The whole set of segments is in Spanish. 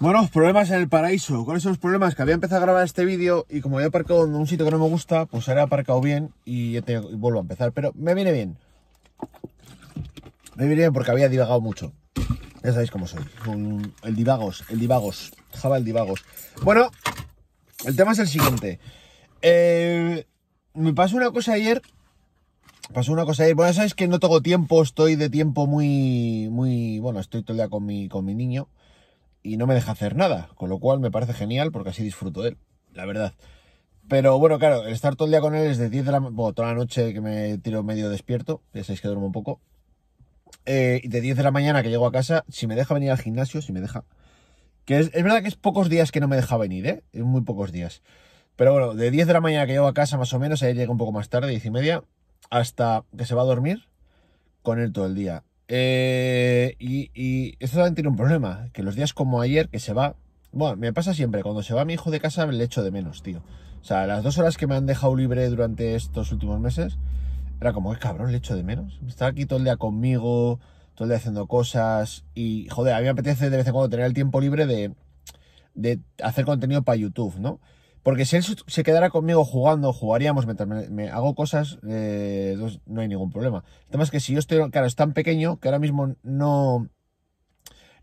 Bueno, problemas en el paraíso. ¿Cuáles son los problemas que había empezado a grabar este vídeo y como había aparcado en un sitio que no me gusta, pues ahora he aparcado bien y, vuelvo a empezar. Pero me viene bien. Me viene bien porque había divagado mucho. Ya sabéis cómo soy. El divagos, el divagos. Java el divagos. Bueno, el tema es el siguiente. Eh, me pasó una cosa ayer. Pasó una cosa ayer. Bueno, sabéis que no tengo tiempo, estoy de tiempo muy. muy. Bueno, estoy todo el día con mi, con mi niño y no me deja hacer nada, con lo cual me parece genial porque así disfruto de él, la verdad. Pero bueno, claro, el estar todo el día con él es de 10 de la bueno, toda la noche que me tiro medio despierto, ya sabéis que duermo un poco. Eh, y de 10 de la mañana que llego a casa, si me deja venir al gimnasio, si me deja. Que es, verdad que es pocos días que no me deja venir, ¿eh? Es muy pocos días. Pero bueno, de 10 de la mañana que llego a casa más o menos, ayer llega un poco más tarde, 10 y media, hasta que se va a dormir con él todo el día. Eh, y, esto también tiene un problema, que los días como ayer que se va, bueno, me pasa siempre, cuando se va mi hijo de casa le echo de menos, tío. O sea, las dos horas que me han dejado libre durante estos últimos meses, era como, es cabrón, le echo de menos. Estaba aquí todo el día conmigo, todo el día haciendo cosas y, joder, a mí me apetece de vez en cuando tener el tiempo libre de, de hacer contenido para YouTube, ¿no? Porque si él se quedara conmigo jugando, jugaríamos mientras me, hago cosas, eh, no hay ningún problema. El tema es que si yo estoy, claro, es tan pequeño que ahora mismo no,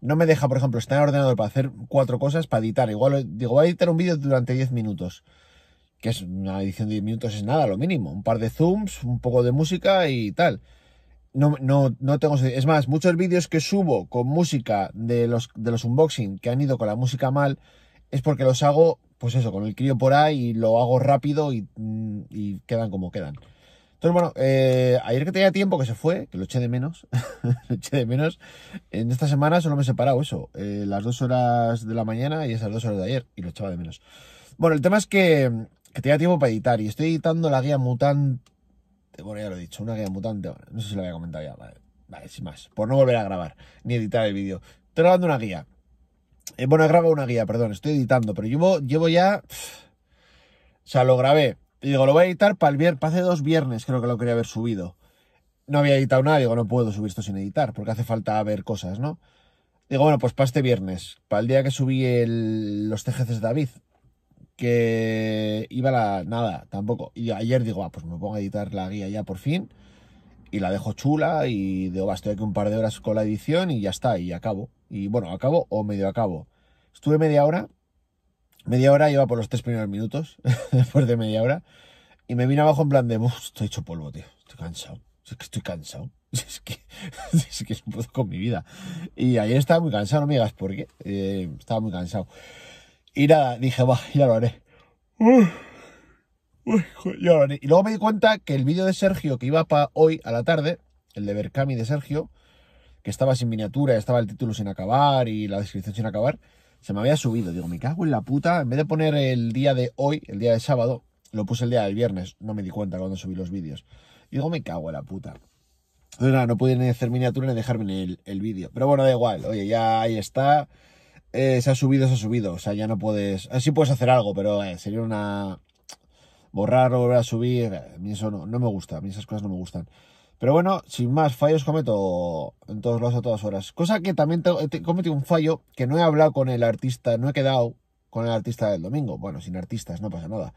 no me deja, por ejemplo, estar en el ordenador para hacer cuatro cosas, para editar. Igual digo, voy a editar un vídeo durante 10 minutos. Que es una edición de 10 minutos, es nada, lo mínimo. Un par de zooms, un poco de música y tal. No, no, no, tengo. Es más, muchos vídeos que subo con música de los, de los unboxing que han ido con la música mal es porque los hago pues eso, con el crío por ahí y lo hago rápido y, quedan como quedan. Entonces, bueno, eh, ayer que tenía tiempo, que se fue, que lo eché de menos, lo eché de menos, en esta semana solo me he separado eso, eh, las dos horas de la mañana y esas dos horas de ayer, y lo echaba de menos. Bueno, el tema es que, que tenía tiempo para editar y estoy editando la guía mutante, bueno, ya lo he dicho, una guía mutante, no sé si lo había comentado ya, vale, vale, sin más, por no volver a grabar ni editar el vídeo. Estoy grabando una guía eh, bueno, he grabado una guía, perdón, estoy editando, pero llevo, llevo ya... O sea, lo grabé. Y digo, lo voy a editar para el viernes, para hace dos viernes creo que lo quería haber subido. No había editado nada, digo, no puedo subir esto sin editar, porque hace falta ver cosas, ¿no? Digo, bueno, pues para este viernes, para el día que subí los tejeces de David, que iba la nada, tampoco. Y ayer digo, ah, pues me pongo a editar la guía ya por fin, y la dejo chula, y digo, va, estoy aquí un par de horas con la edición y ya está, y acabo. Y bueno, acabo o medio acabo. Estuve media hora. Media hora iba por los tres primeros minutos, después de media hora. Y me vine abajo en plan de, estoy hecho polvo, tío. Estoy cansado. Es que estoy cansado. Es que, es que con mi vida. Y ayer estaba muy cansado, amigas me por qué. Eh, estaba muy cansado. Y nada, dije, va, ya lo haré. Y luego me di cuenta que el vídeo de Sergio que iba para hoy a la tarde, el de Berkami de Sergio, que estaba sin miniatura, estaba el título sin acabar y la descripción sin acabar, se me había subido. Digo, me cago en la puta. En vez de poner el día de hoy, el día de sábado, lo puse el día del viernes. No me di cuenta cuando subí los vídeos. Digo, me cago en la puta. no pude ni hacer miniatura ni dejarme el, el vídeo. Pero bueno, da igual. Oye, ya ahí está. Eh, se ha subido, se ha subido. O sea, ya no puedes. Así puedes hacer algo, pero eh, sería una. Borrar, volver a subir. Eh, a mí eso no, no me gusta. A mí esas cosas no me gustan. Pero bueno, sin más, fallos cometo en todos lados a todas horas. Cosa que también he cometido un fallo que no he hablado con el artista, no he quedado con el artista del domingo. Bueno, sin artistas, no pasa nada.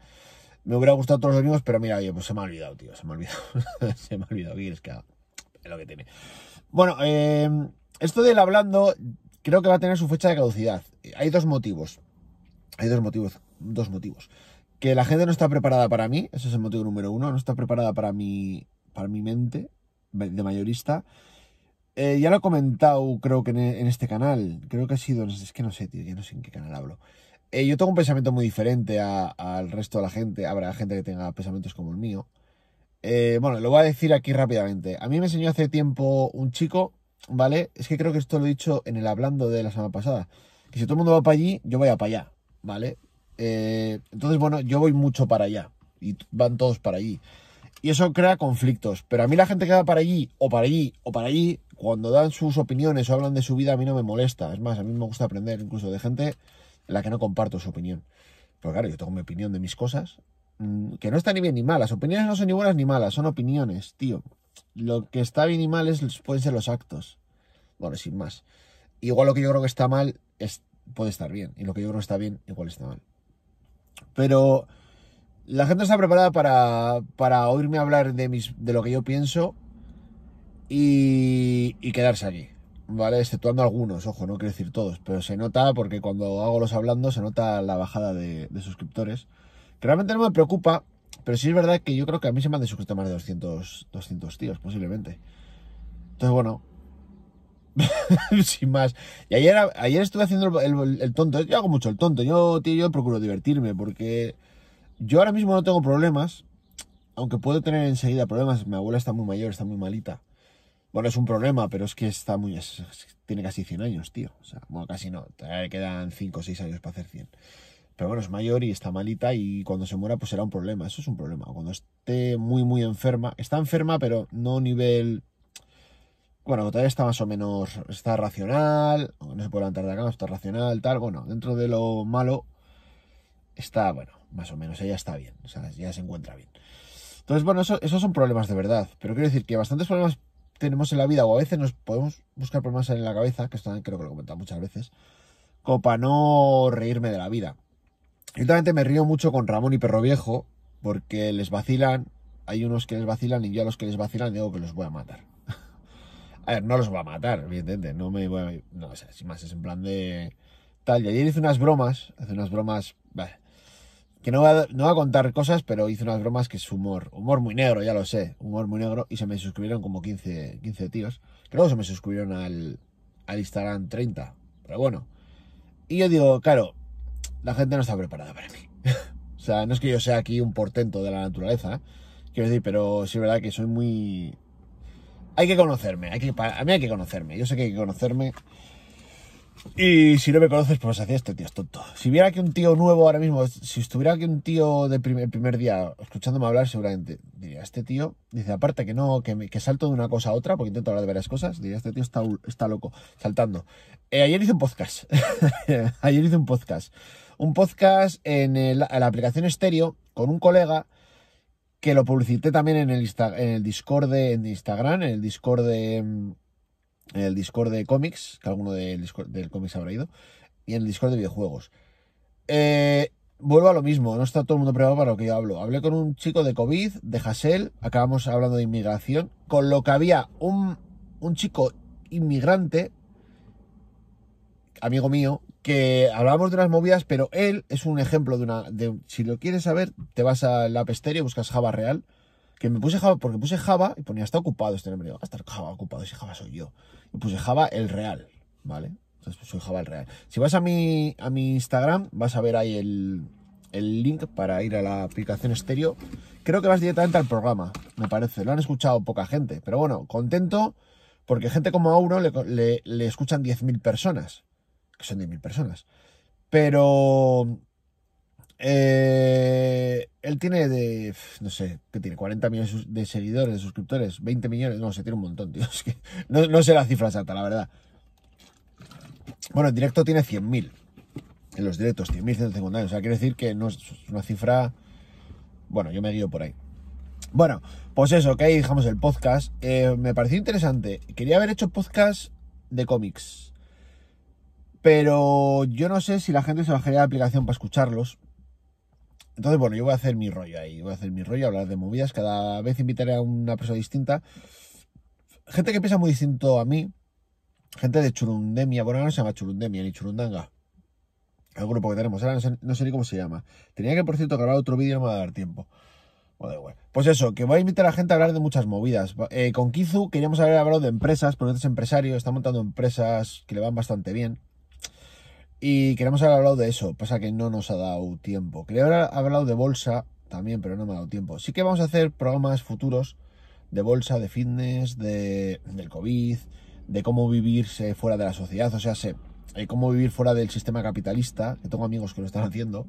Me hubiera gustado todos los domingos, pero mira, oye, pues se me ha olvidado, tío, se me ha olvidado. se me ha olvidado, que es lo que tiene. Bueno, em, esto del hablando creo que va a tener su fecha de caducidad. Hay dos motivos. Hay dos motivos, dos motivos. Que la gente no está preparada para mí, ese es el motivo número uno, no está preparada para mi mi mente de mayorista. Eh, ya lo he comentado, creo que en, este canal, creo que ha sido, es que no sé, tío, ya no sé en qué canal hablo. Eh, yo tengo un pensamiento muy diferente al resto de la gente, habrá gente que tenga pensamientos como el mío. Eh, bueno, lo voy a decir aquí rápidamente. A mí me enseñó hace tiempo un chico, ¿vale? Es que creo que esto lo he dicho en el hablando de la semana pasada. Que si todo el mundo va para allí, yo voy a para allá, ¿vale? entonces, bueno, yo voy mucho para allá y van todos para allí. Y eso crea conflictos. Pero a mí la gente que va para allí, o para allí, o para allí, cuando dan sus opiniones o hablan de su vida, a mí no me molesta. Es más, a mí me gusta aprender incluso de gente la que no comparto su opinión. Pero claro, yo tengo mi opinión de mis cosas, mm, que no está ni bien ni mal. Las opiniones no son ni buenas ni malas, son opiniones, tío. Lo que está bien y mal es, pueden ser los actos. Bueno, sin más. Igual lo que yo creo que está mal puede estar bien. Y lo que yo creo que está bien, igual está mal. Pero la gente está preparada para, oírme hablar de, mis, de lo que yo pienso y, quedarse allí. ¿vale? Exceptuando algunos, ojo, no quiero decir todos, pero se nota porque cuando hago los hablando se nota la bajada de, suscriptores. realmente no me preocupa, pero sí es verdad que yo creo que a mí se me han desuscrito más de 200, 200 tíos, posiblemente. Entonces, bueno, sin más. Y ayer, estuve haciendo el, el, tonto, yo hago mucho el tonto, yo, tío, yo procuro divertirme porque yo ahora mismo no tengo problemas, aunque puedo tener enseguida problemas. Mi abuela está muy mayor, está muy malita. Bueno, es un problema, pero es que está muy. tiene casi 100 años, tío. O sea, bueno, casi no. Le quedan 5 o 6 años para hacer 100. Pero bueno, es mayor y está malita y cuando se muera, pues será un problema. Eso es un problema. Cuando esté muy, muy enferma. Está enferma, pero no nivel. Bueno, todavía está más o menos. Está racional. No se puede levantar de la cama, está racional, tal. Bueno, dentro de lo malo. Está, bueno, más o menos, ella está bien, o sea, ya se encuentra bien. Entonces, bueno, esos son problemas de verdad, pero quiero decir que bastantes problemas tenemos en la vida, o a veces nos podemos buscar problemas en la cabeza, que esto creo que lo he comentado muchas veces, como para no reírme de la vida. Yo también me río mucho con Ramón y Perro Viejo, porque les vacilan, hay unos que les vacilan y yo a los que les vacilan digo que los voy a matar. a ver, no los voy a matar, evidentemente, no me voy a... No, o sea, más, es en plan de... Tal, y ayer hice unas bromas, hace unas bromas que no va, a contar cosas, pero hizo unas bromas que es humor, humor muy negro, ya lo sé, humor muy negro, y se me suscribieron como 15, 15 tíos, que se me suscribieron al, al Instagram 30, pero bueno. Y yo digo, claro, la gente no está preparada para mí. o sea, no es que yo sea aquí un portento de la naturaleza, quiero decir, pero sí es verdad que soy muy... Hay que conocerme, hay que, a mí hay que conocerme, yo sé que hay que conocerme y si no me conoces, pues hacía este tío es tonto. Si viera que un tío nuevo ahora mismo, si estuviera aquí un tío del primer, día escuchándome hablar, seguramente diría, este tío, dice, aparte que no, que, que, salto de una cosa a otra, porque intento hablar de varias cosas, diría, este tío está, está loco, saltando. Eh, ayer hice un podcast. ayer hice un podcast. Un podcast en, la aplicación estéreo con un colega que lo publicité también en el, el Discord de en Instagram, en el Discord de mm, en el Discord de cómics, que alguno del, del cómics habrá ido, y en el Discord de videojuegos. Eh, vuelvo a lo mismo, no está todo el mundo preparado para lo que yo hablo. Hablé con un chico de COVID, de Hassel, acabamos hablando de inmigración, con lo que había un, un chico inmigrante, amigo mío, que hablábamos de unas movidas, pero él es un ejemplo de una. De, si lo quieres saber, te vas al App y buscas Java Real. Que me puse Java, porque puse Java y ponía está ocupado este nombre. Ah, Java ocupado, ese Java soy yo y puse Java el real, ¿vale? Entonces soy Java el real. Si vas a mi, a mi Instagram, vas a ver ahí el, link para ir a la aplicación estéreo. Creo que vas directamente al programa, me parece. Lo han escuchado poca gente, pero bueno, contento porque gente como Auro le, le, le escuchan 10.000 personas, que son 10.000 personas. Pero eh, él tiene de, no sé, que tiene 40 millones de seguidores, de suscriptores, 20 millones, no, se tiene un montón, tío. que no, sé la cifra exacta, la verdad. Bueno, en directo tiene 100.000. En los directos, 100.000, 150.000. O sea, quiere decir que no es una cifra... Bueno, yo me guío por ahí. Bueno, pues eso, que ahí dejamos el podcast. Eh, me pareció interesante. Quería haber hecho podcast de cómics. Pero yo no sé si la gente se bajaría la aplicación para escucharlos entonces, bueno, yo voy a hacer mi rollo ahí, voy a hacer mi rollo, hablar de movidas, cada vez invitaré a una persona distinta. Gente que piensa muy distinto a mí, gente de Churundemia, bueno, no se llama Churundemia ni Churundanga. El grupo que tenemos, ahora no sé, ni cómo se llama. Tenía que, por cierto, grabar otro vídeo, no me va a dar tiempo. Bueno, Pues eso, que voy a invitar a gente a hablar de muchas movidas. Eh, con Kizu queríamos haber hablado de empresas, porque es empresario, está montando empresas que le van bastante bien. Y queremos haber hablado de eso, pasa que no nos ha dado tiempo. Quería haber hablado de bolsa también, pero no me ha dado tiempo. Sí que vamos a hacer programas futuros de bolsa, de fitness, de, del COVID, de cómo vivirse fuera de la sociedad, o sea, sé, eh, cómo vivir fuera del sistema capitalista, que tengo amigos que lo están haciendo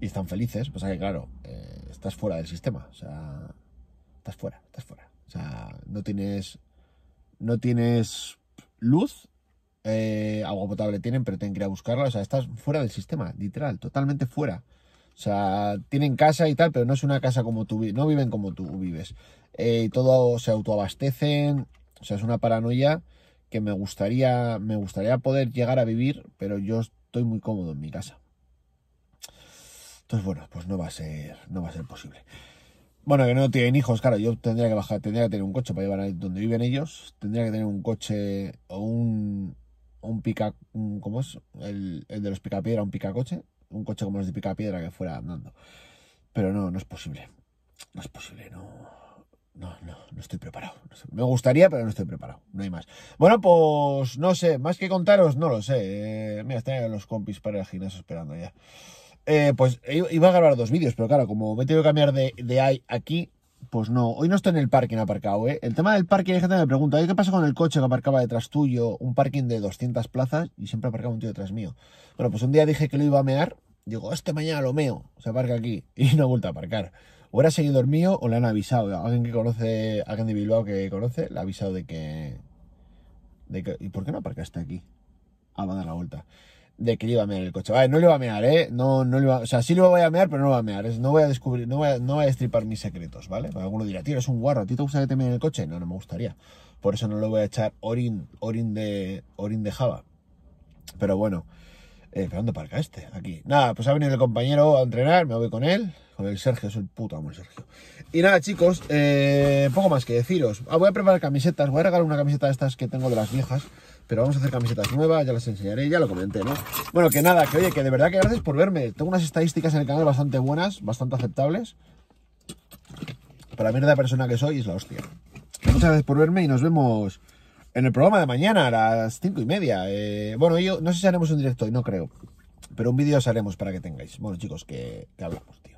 y están felices, pasa que claro, eh, estás fuera del sistema, o sea, estás fuera, estás fuera. O sea, no tienes, no tienes luz eh, agua potable tienen, pero tienen que ir a buscarla. O sea, estás fuera del sistema, literal, totalmente fuera. O sea, tienen casa y tal, pero no es una casa como tú, no viven como tú vives. Eh, todo se autoabastecen, o sea, es una paranoia que me gustaría, me gustaría poder llegar a vivir, pero yo estoy muy cómodo en mi casa. Entonces, bueno, pues no va a ser, no va a ser posible. Bueno, que no tienen hijos, claro, yo tendría que bajar, tendría que tener un coche para llevar a donde viven ellos, tendría que tener un coche o un, un pica. ¿Cómo es? El, de los pica-piedra, un picacoche. Un coche como los de pica-piedra que fuera andando. Pero no, no es posible. No es posible, no. No, no, no estoy preparado. Me gustaría, pero no estoy preparado. No hay más. Bueno, pues no sé, más que contaros, no lo sé. Eh, mira, están los compis para el gimnasio esperando ya. Eh, pues iba a grabar dos vídeos, pero claro, como me he tenido que cambiar de, de ahí aquí, pues no, hoy no estoy en el parking aparcado, ¿eh? El tema del parking, hay gente que me pregunta, ¿qué pasa con el coche que aparcaba detrás tuyo? Un parking de 200 plazas y siempre aparcaba un tío detrás mío. Bueno, pues un día dije que lo iba a mear, digo, este mañana lo meo, se aparca aquí, y no ha vuelto a aparcar. O era seguidor mío o le han avisado, alguien que conoce, alguien de Bilbao que conoce, le ha avisado de que... De que ¿Y por qué no aparcaste aquí? Ah, va a dar la vuelta de que le iba a mear el coche. Vale, no le va a mear, ¿eh? No, no le va, o sea, sí lo voy a mear, pero no lo va a mear. no voy a descubrir, no voy a, no estripar mis secretos, ¿vale? alguno dirá, tío, eres un guarro, ¿a ti te gusta que te meen el coche? No, no me gustaría. Por eso no le voy a echar orin, orin de, orin de Java. Pero bueno, eh, Fernando Parca, este, aquí. Nada, pues ha venido el compañero a entrenar, me voy con él, con el Sergio, es el puto amo el Sergio. Y nada, chicos, eh, poco más que deciros. Ah, voy a preparar camisetas, voy a regalar una camiseta de estas que tengo de las viejas, pero vamos a hacer camisetas nuevas, ya las enseñaré, ya lo comenté, ¿no? Bueno, que nada, que oye, que de verdad que gracias por verme. Tengo unas estadísticas en el canal bastante buenas, bastante aceptables. Para la mierda de persona que soy es la hostia. Muchas gracias por verme y nos vemos en el programa de mañana a las cinco y media. Eh, bueno, yo no sé si haremos un directo hoy, no creo. Pero un vídeo os haremos para que tengáis. Bueno, chicos, que, que hablamos, tío.